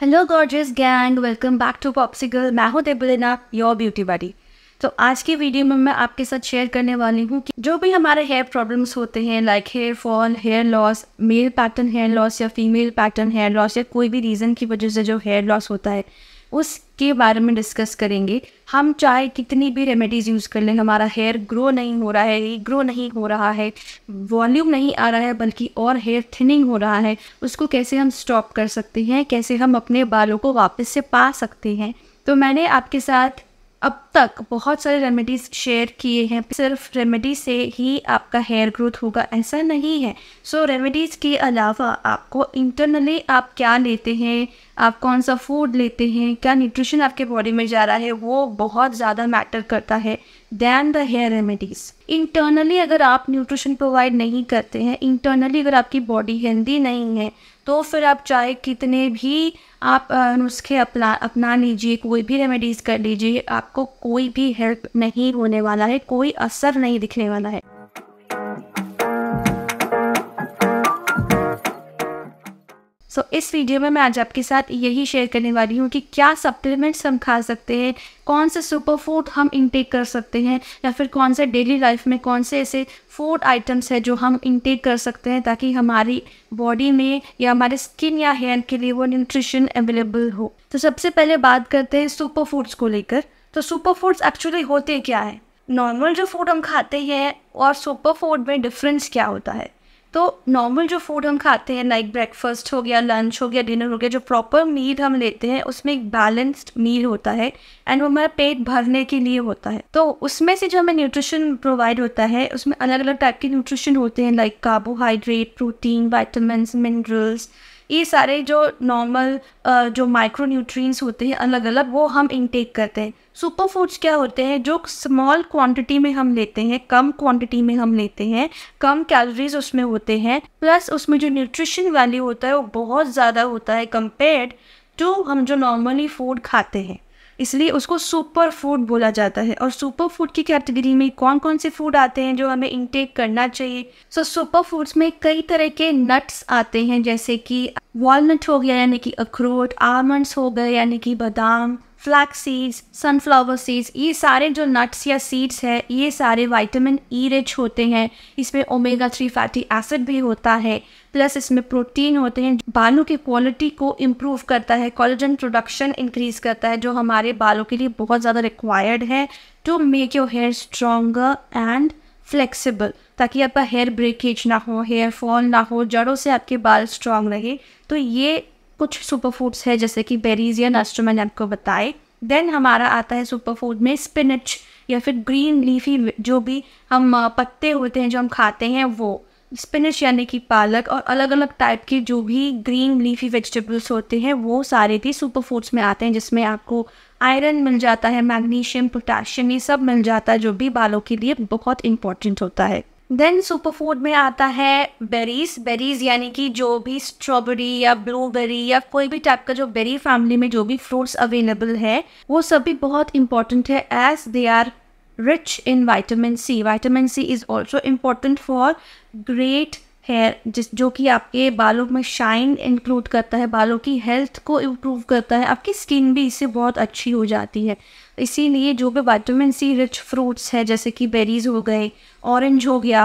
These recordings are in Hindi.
Hello gorgeous gang welcome back to popsicle मैं हूँ देबुलना योर ब्यूटी बडी तो आज की वीडियो में मैं आपके साथ शेयर करने वाली हूँ कि जो भी हमारे हेयर प्रॉब्लम्स होते हैं like hair fall hair loss male pattern hair loss या फीमेल पैटर्न हेयर लॉस या कोई भी रीज़न की वजह से जो हेयर लॉस होता है उस के बारे में डिस्कस करेंगे हम चाहे कितनी भी रेमेडीज़ यूज़ कर लें हमारा हेयर ग्रो नहीं हो रहा है ग्रो नहीं हो रहा है वॉल्यूम नहीं आ रहा है बल्कि और हेयर थिनिंग हो रहा है उसको कैसे हम स्टॉप कर सकते हैं कैसे हम अपने बालों को वापस से पा सकते हैं तो मैंने आपके साथ अब तक बहुत सारे रेमेडीज़ शेयर किए हैं सिर्फ रेमेडी से ही आपका हेयर ग्रोथ होगा ऐसा नहीं है सो so, रेमेडीज़ के अलावा आपको इंटरनली आप क्या लेते हैं आप कौन सा फूड लेते हैं क्या न्यूट्रिशन आपके बॉडी में जा रहा है वो बहुत ज़्यादा मैटर करता है than the hair remedies internally अगर आप न्यूट्रिशन प्रोवाइड नहीं करते हैं इंटरनली अगर आपकी बॉडी हेल्दी नहीं है तो फिर आप चाहे कितने भी आप नुस्खे अपना अपना लीजिए कोई भी रेमेडीज़ कर लीजिए आपको कोई भी हेल्प नहीं होने वाला है कोई असर नहीं दिखने वाला है सो so, इस वीडियो में मैं आज आपके साथ यही शेयर करने वाली हूँ कि क्या सप्लीमेंट्स हम खा सकते हैं कौन से सुपर फूड हम इनटेक कर सकते हैं या फिर कौन से डेली लाइफ में कौन से ऐसे फूड आइटम्स हैं जो हम इनटेक कर सकते हैं ताकि हमारी बॉडी में या हमारे स्किन या हेयर के लिए वो न्यूट्रिशन अवेलेबल हो तो सबसे पहले बात करते हैं सुपर फूड्स को लेकर तो सुपर फूड्स एक्चुअली होते क्या है नॉर्मल जो फूड हम खाते हैं और सुपर फूड में डिफरेंस क्या होता है तो नॉर्मल जो फूड हम खाते हैं लाइक ब्रेकफास्ट हो गया लंच हो गया डिनर हो गया जो प्रॉपर मील हम लेते हैं उसमें एक बैलेंस्ड मील होता है एंड वो हमारा पेट भरने के लिए होता है तो उसमें से जो हमें न्यूट्रिशन प्रोवाइड होता है उसमें अलग अलग टाइप के न्यूट्रिशन होते हैं like carbohydrate protein vitamins minerals ये सारे जो नॉर्मल जो माइक्रो न्यूट्रिएंट्स होते हैं अलग अलग वो हम इनटेक करते हैं सुपर फूड्स क्या होते हैं जो स्मॉल क्वांटिटी में हम लेते हैं कम क्वांटिटी में हम लेते हैं कम कैलोरीज उसमें होते हैं प्लस उसमें जो न्यूट्रिशन वैल्यू होता है वो बहुत ज़्यादा होता है कंपेयर्ड टू हम जो नॉर्मली फूड खाते हैं इसलिए उसको सुपर फूड बोला जाता है और सुपर फूड की कैटेगरी में कौन कौन से फूड आते हैं जो हमें इनटेक करना चाहिए सो सुपर फूड्स में कई तरह के नट्स आते हैं जैसे कि वॉलनट हो गया यानी कि अखरोट आलमंड्स हो गए यानी कि बादाम फ्लैक्स सीड्स सनफ्लावर सीड्स ये सारे जो नट्स या सीड्स है ये सारे विटामिन ई e रिच होते हैं इसमें ओमेगा थ्री फैटी एसिड भी होता है प्लस इसमें प्रोटीन होते हैं बालों की क्वालिटी को इम्प्रूव करता है कॉलेजन प्रोडक्शन इंक्रीज करता है जो हमारे बालों के लिए बहुत ज़्यादा रिक्वायर्ड है to make your hair stronger and flexible ताकि आपका हेयर ब्रेकेज ना हो हेयर फॉल ना हो जड़ों से आपके बाल स्ट्रांग रहे तो ये कुछ सुपर फूड्स है जैसे कि बेरीज या नस्टर मैंने आपको बताए देन हमारा आता है सुपर फूड में स्पिनच या फिर ग्रीन लीफी जो भी हम पत्ते होते हैं जो हम खाते हैं वो स्पिनच यानी कि पालक और अलग अलग टाइप के जो भी ग्रीन लीफी वेजिटेबल्स होते हैं वो सारे भी सुपर फूड्स में आते हैं जिसमें आपको आयरन मिल जाता है मैग्नीशियम पोटाशियम ये सब मिल जाता है जो भी बालों के लिए बहुत इंपॉर्टेंट होता है देन सुपरफूड में आता है बेरीज बेरीज यानी कि जो भी स्ट्रॉबेरी या ब्लूबेरी या कोई भी टाइप का जो बेरी फैमिली में जो भी फ्रूट्स अवेलेबल है वो सभी बहुत इंपॉर्टेंट है as they are rich in vitamin C vitamin C is also important for great hair जिस जो कि आपके बालों में शाइन इंक्लूड करता है बालों की हेल्थ को इम्प्रूव करता है आपकी स्किन भी इससे बहुत अच्छी हो जाती है इसीलिए जो भी वाइटामिन सी रिच फ्रूट्स है जैसे कि बेरीज हो गए ऑरेंज हो गया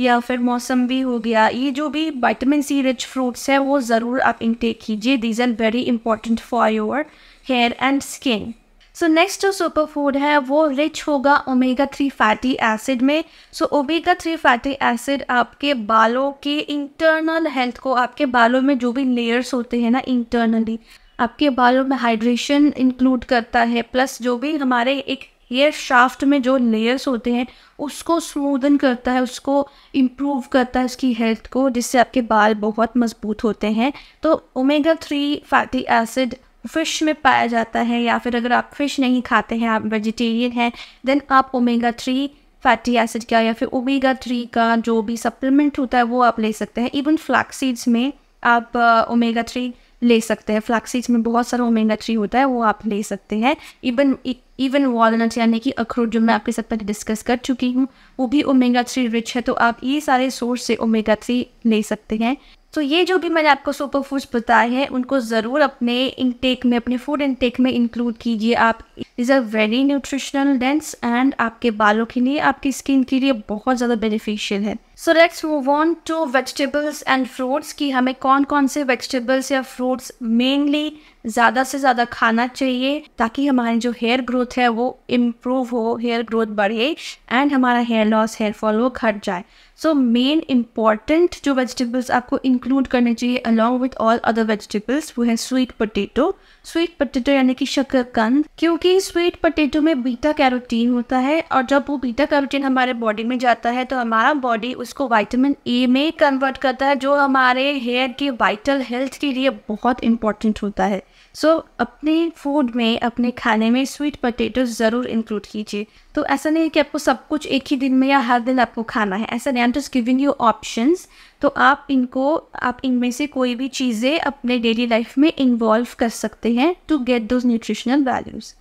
या फिर मौसम्बी हो गया ये जो भी वाइटामिन सी रिच फ्रूट्स है वो ज़रूर आप इनटेक कीजिए these are very important for your hair and skin so next जो सुपर फूड है वो रिच होगा ओमेगा थ्री फैटी एसिड में so omega three fatty acid आपके बालों के इंटरनल हेल्थ को आपके बालों में जो भी लेयर्स होते हैं ना इंटरनली आपके बालों में हाइड्रेशन इंक्लूड करता है प्लस जो भी हमारे एक हेयर शाफ्ट में जो लेयर्स होते हैं उसको स्मूदन करता है उसको इम्प्रूव करता है उसकी हेल्थ को जिससे आपके बाल बहुत मजबूत होते हैं तो omega three fatty acid fish में पाया जाता है या फिर अगर आप फिश नहीं खाते हैं आप वेजिटेरियन हैं देन आप ओमेगा थ्री फैटी एसिड का या फिर ओमेगा थ्री का जो भी सप्लीमेंट होता है वो आप ले सकते हैं इवन फ्लैक्सीड्स में आप ओमेगा uh, थ्री ले सकते हैं फ्लैक्सीड्स में बहुत सारा ओमेगा थ्री होता है वो आप ले सकते हैं इवन एक इवन वॉलनट यानी कि अखरोट जो मैं आपके साथ पहले डिस्कस कर चुकी हूँ वो भी ओमेगा थ्री रिच है तो आप ये सारे सोर्स से ओमेगा थ्री ले सकते हैं तो ये जो भी मैंने आपको सुपर फूड्स बताए हैं उनको ज़रूर अपने इनटेक में अपने फूड इनटेक में इंक्लूड कीजिए आप is a very nutritional dense and आपके बालों के लिए आपकी स्किन के लिए बहुत ज़्यादा बेनिफिशियल है so let's move on to vegetables and fruits कि हमें कौन कौन से वेजिटेबल्स या फ्रूट्स मेनली ज़्यादा से ज़्यादा खाना चाहिए ताकि हमारी जो हेयर ग्रोथ है वो इम्प्रूव हो हेयर ग्रोथ बढ़े एंड हमारा हेयर लॉस हेयर फॉल वो घट जाए सो मेन इम्पॉर्टेंट जो वेजिटेबल्स आपको इंक्लूड करने चाहिए along with all other vegetables वो है स्वीट पोटेटो स्वीट पोटेटो यानी कि शक्करकंद क्योंकि स्वीट पटेटो में बीटा कैरोटीन होता है और जब वो बीटा कैरोटीन हमारे बॉडी में जाता है तो हमारा बॉडी उसको विटामिन ए e में कन्वर्ट करता है जो हमारे हेयर की वाइटल हेल्थ के लिए बहुत इंपॉर्टेंट होता है सो so, अपने फूड में अपने खाने में स्वीट पटेटो ज़रूर इंक्लूड कीजिए तो ऐसा नहीं है कि आपको सब कुछ एक ही दिन में या हर दिन आपको खाना है ऐसा नहीं I just giving you options तो आप इनको आप इनमें से कोई भी चीज़ें अपने डेली लाइफ में इन्वॉल्व कर सकते हैं to get those nutritional values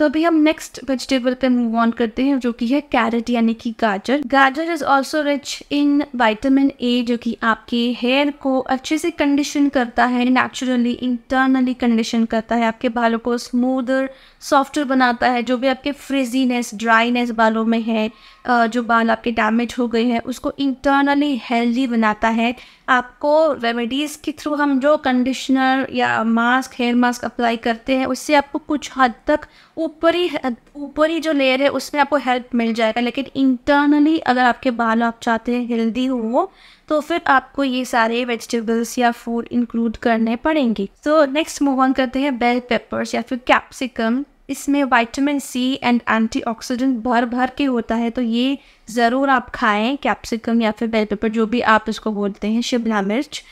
तो अभी हम नेक्स्ट वेजिटेबल पे मूव ऑन करते हैं जो कि है कैरेट यानी कि गाजर गाजर is also rich in vitamin A जो कि आपके हेयर को अच्छे से कंडीशन करता है नेचुरली इंटरनली कंडीशन करता है आपके बालों को स्मूदर सॉफ्टर बनाता है जो भी आपके फ्रिजीनेस ड्राइनेस बालों में है जो बाल आपके डैमेज हो गए हैं उसको इंटरनली हेल्दी बनाता है आपको रेमेडीज़ के थ्रू हम जो कंडीशनर या मास्क हेयर मास्क अप्लाई करते हैं उससे आपको कुछ हद तक ऊपरी ऊपरी जो लेयर है उसमें आपको हेल्प मिल जाएगा लेकिन इंटरनली अगर आपके बाल आप चाहते हैं हेल्दी हो तो फिर आपको ये सारे वेजिटेबल्स या फूड इंक्लूड करने पड़ेंगे तो नेक्स्ट मूव ऑन करते हैं बेल पेपर्स या फिर कैप्सिकम इसमें विटामिन सी एंड एंटीऑक्सीडेंट भर भर के होता है तो ये ज़रूर आप खाएं कैप्सिकम या फिर बेल पेपर जो भी आप इसको बोलते हैं शिमला मिर्च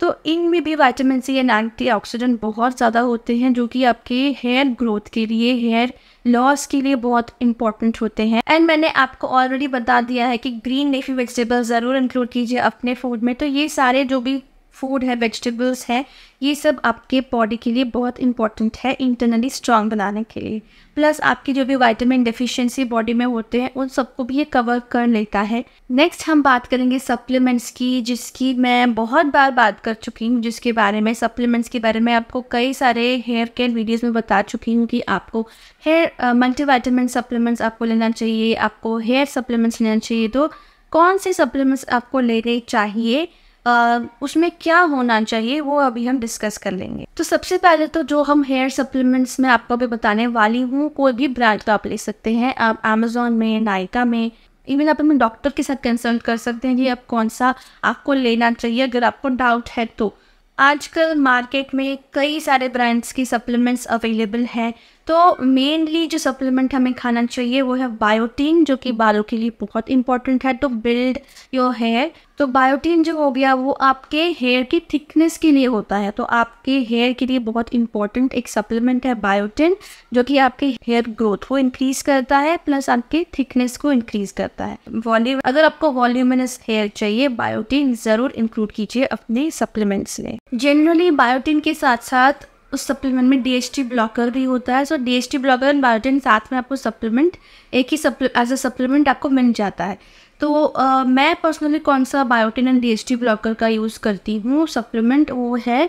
तो इनमें भी विटामिन सी एंड एंटीऑक्सीडेंट बहुत ज़्यादा होते हैं जो कि आपके हेयर ग्रोथ के लिए हेयर लॉस के लिए बहुत इंपॉर्टेंट होते हैं एंड मैंने आपको ऑलरेडी बता दिया है कि ग्रीन लेफी वेजिटेबल ज़रूर इंक्लूड कीजिए अपने फूड में तो ये सारे जो भी फूड है वेजिटेबल्स है ये सब आपके बॉडी के लिए बहुत इंपॉर्टेंट है इंटरनली स्ट्रांग बनाने के लिए प्लस आपकी जो भी वाइटामिन डिफ़िशेंसी बॉडी में होते हैं उन सबको भी ये कवर कर लेता है नेक्स्ट हम बात करेंगे सप्लीमेंट्स की जिसकी मैं बहुत बार बात कर चुकी हूँ जिसके बारे में सप्लीमेंट्स के बारे में आपको कई सारे हेयर केयर वीडियोज़ में बता चुकी हूँ कि आपको हेयर मल्टीवाइटामिन सप्लीमेंट्स आपको लेना चाहिए आपको हेयर सप्लीमेंट्स लेना चाहिए तो कौन से सप्लीमेंट्स आपको लेने चाहिए उसमें क्या होना चाहिए वो अभी हम डिस्कस कर लेंगे तो सबसे पहले तो जो हम हेयर सप्लीमेंट्स में आपको अभी बताने वाली हूँ कोई भी ब्रांड तो आप ले सकते हैं आप अमेजोन में नायका में इवन आप अपने डॉक्टर के साथ कंसल्ट कर सकते हैं कि अब कौन सा आपको लेना चाहिए अगर आपको डाउट है तो आजकल मार्केट में कई सारे ब्रांड्स की सप्लीमेंट्स अवेलेबल हैं तो मेनली जो सप्लीमेंट हमें खाना चाहिए वो है बायोटीन जो कि बालों के लिए बहुत इंपॉर्टेंट है तो बिल्ड योर हेयर तो बायोटीन जो हो गया वो आपके हेयर की थिकनेस के लिए होता है तो आपके हेयर के लिए बहुत इंपॉर्टेंट एक सप्लीमेंट है बायोटीन जो कि आपके हेयर ग्रोथ को इंक्रीज करता है प्लस आपके थिकनेस को इंक्रीज करता है वॉल्यूम अगर आपको वॉल्यूमिनस हेयर चाहिए बायोटीन ज़रूर इंक्लूड कीजिए अपने सप्लीमेंट्स में जनरली बायोटीन के साथ साथ उस सप्लीमेंट में डी ब्लॉकर भी होता है so D blocker and biotin साथ में आपको सप्लीमेंट एक ही एज अ सप्लीमेंट आपको मिल जाता है तो आ, मैं पर्सनली कौन सा बायोटिन एंड डी ब्लॉकर का यूज़ करती हूँ सप्लीमेंट वो है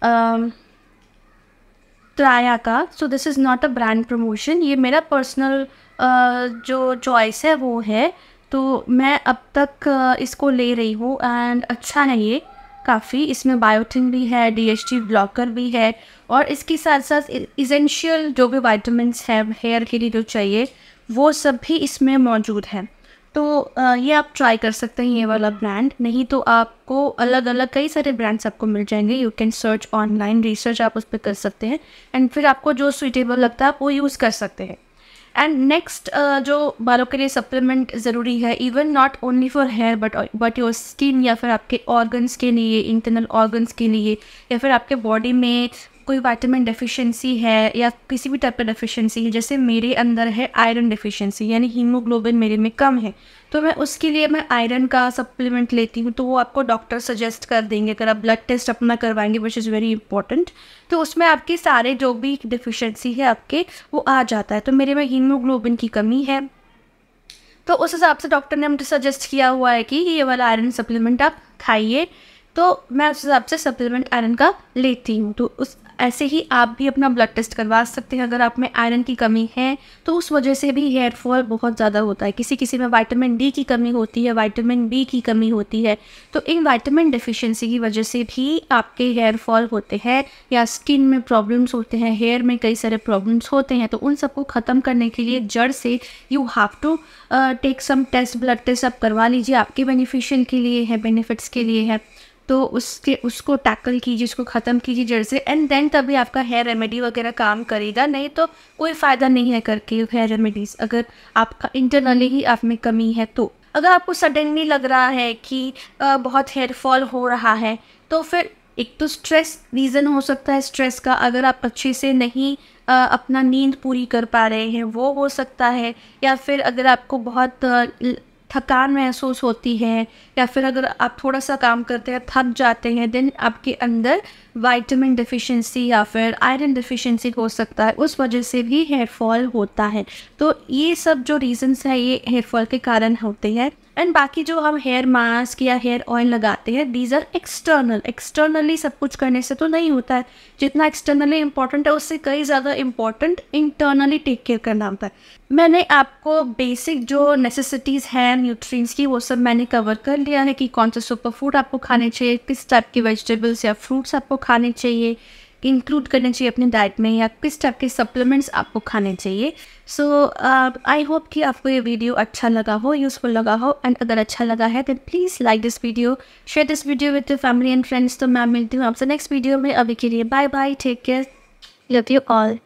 त्राया ट्राया का so this is not a brand promotion ये मेरा पर्सनल जो चॉइस है वो है तो मैं अब तक इसको ले रही हूँ एंड अच्छा है ये काफ़ी इसमें बायोटिन भी है डीएचटी ब्लॉकर भी है और इसके साथ साथ इजेंशियल जो भी वाइटमिनस हैं हेयर के लिए जो चाहिए वो सब भी इसमें मौजूद हैं तो ये आप ट्राई कर सकते हैं ये वाला ब्रांड हम्म। नहीं तो आपको अलग अलग कई सारे ब्रांड्स आपको मिल जाएंगे you can search online research आप उस पर कर सकते हैं एंड फिर आपको जो सुइटेबल लगता है आप वो यूज़ कर सकते हैं एंड नेक्स्ट uh, जो बालों के लिए सप्लीमेंट ज़रूरी है even not only for hair but but your skin या फिर आपके ऑर्गन्स के लिए इंटरनल ऑर्गन्स के लिए या फिर आपके बॉडी में कोई विटामिन डेफिशिएंसी है या किसी भी टाइप का डेफिशिएंसी है जैसे मेरे अंदर है आयरन डेफिशिएंसी यानी हीमोग्लोबिन मेरे में कम है तो मैं उसके लिए मैं आयरन का सप्लीमेंट लेती हूँ तो वो आपको डॉक्टर सजेस्ट कर देंगे अगर आप ब्लड टेस्ट अपना करवाएंगे विच इज़ वेरी इंपॉर्टेंट तो उसमें आपके सारे जो भी डिफिशेंसी है आपके वो आ जाता है तो मेरे में हीमोग्लोबिन की कमी है तो उस हिसाब से डॉक्टर ने मुझे सजेस्ट किया हुआ है कि ये वाला आयरन सप्लीमेंट आप खाइए तो मैं उस हिसाब से सप्लीमेंट आयरन का लेती हूँ तो उस ऐसे ही आप भी अपना ब्लड टेस्ट करवा सकते हैं अगर आप में आयरन की कमी है तो उस वजह से भी हेयर फॉल बहुत ज़्यादा होता है किसी किसी में वाइटामिन डी की कमी होती है वाइटामिन बी की कमी होती है तो इन वाइटामिन डिफिशेंसी की वजह से भी आपके हेयर फॉल होते हैं या स्किन में प्रॉब्लम्स होते हैं हेयर में कई सारे प्रॉब्लम्स होते हैं तो उन सबको ख़त्म करने के लिए जड़ से you have to take some test blood test आप करवा लीजिए आपके बेनिफिशियल के लिए है बेनिफिट्स के लिए है तो उसके उसको टैकल कीजिए उसको ख़त्म कीजिए जड़ से एंड देन तभी आपका हेयर रेमेडी वगैरह काम करेगा नहीं तो कोई फ़ायदा नहीं है करके हेयर रेमेडीज़ अगर आपका इंटरनली ही आप में कमी है तो अगर आपको सडनली लग रहा है कि बहुत हेयर फॉल हो रहा है तो फिर एक तो स्ट्रेस रीज़न हो सकता है स्ट्रेस का अगर आप अच्छे से नहीं आ, अपना नींद पूरी कर पा रहे हैं वो हो सकता है या फिर अगर आपको बहुत थकान महसूस होती है या फिर अगर आप थोड़ा सा काम करते हैं थक जाते हैं देन आपके अंदर वाइटमिन डिफिशेंसी या फिर आयरन डिफिशेंसी हो सकता है उस वजह से भी हेयर फॉल होता है तो ये सब जो रीज़न्स है ये हेयर फॉल के कारण होते हैं एंड बाकी जो हम हेयर मास्क या हेयर ऑयल लगाते हैं दीज आर एक्सटर्नल एक्सटर्नली सब कुछ करने से तो नहीं होता है जितना एक्सटर्नली इंपॉर्टेंट है उससे कई ज़्यादा इंपॉर्टेंट इंटरनली टेक केयर करना होता है मैंने आपको बेसिक जो नेसेसिटीज़ हैं न्यूट्रिएंट्स की वो सब मैंने कवर कर लिया है कि कौन से सुपर फूड आपको खाने चाहिए किस टाइप के वेजिटेबल्स या फ्रूट्स आपको खाने चाहिए इंक्लूड करने चाहिए अपने डाइट में या किस टाइप के सप्लीमेंट्स आपको खाने चाहिए सो आई होप कि आपको ये वीडियो अच्छा लगा हो यूज़फुल लगा हो एंड अगर अच्छा लगा है तो please like this video share this video with your family and friends तो मैं मिलती हूँ आपसे नेक्स्ट वीडियो में अभी के लिए bye bye take care love you all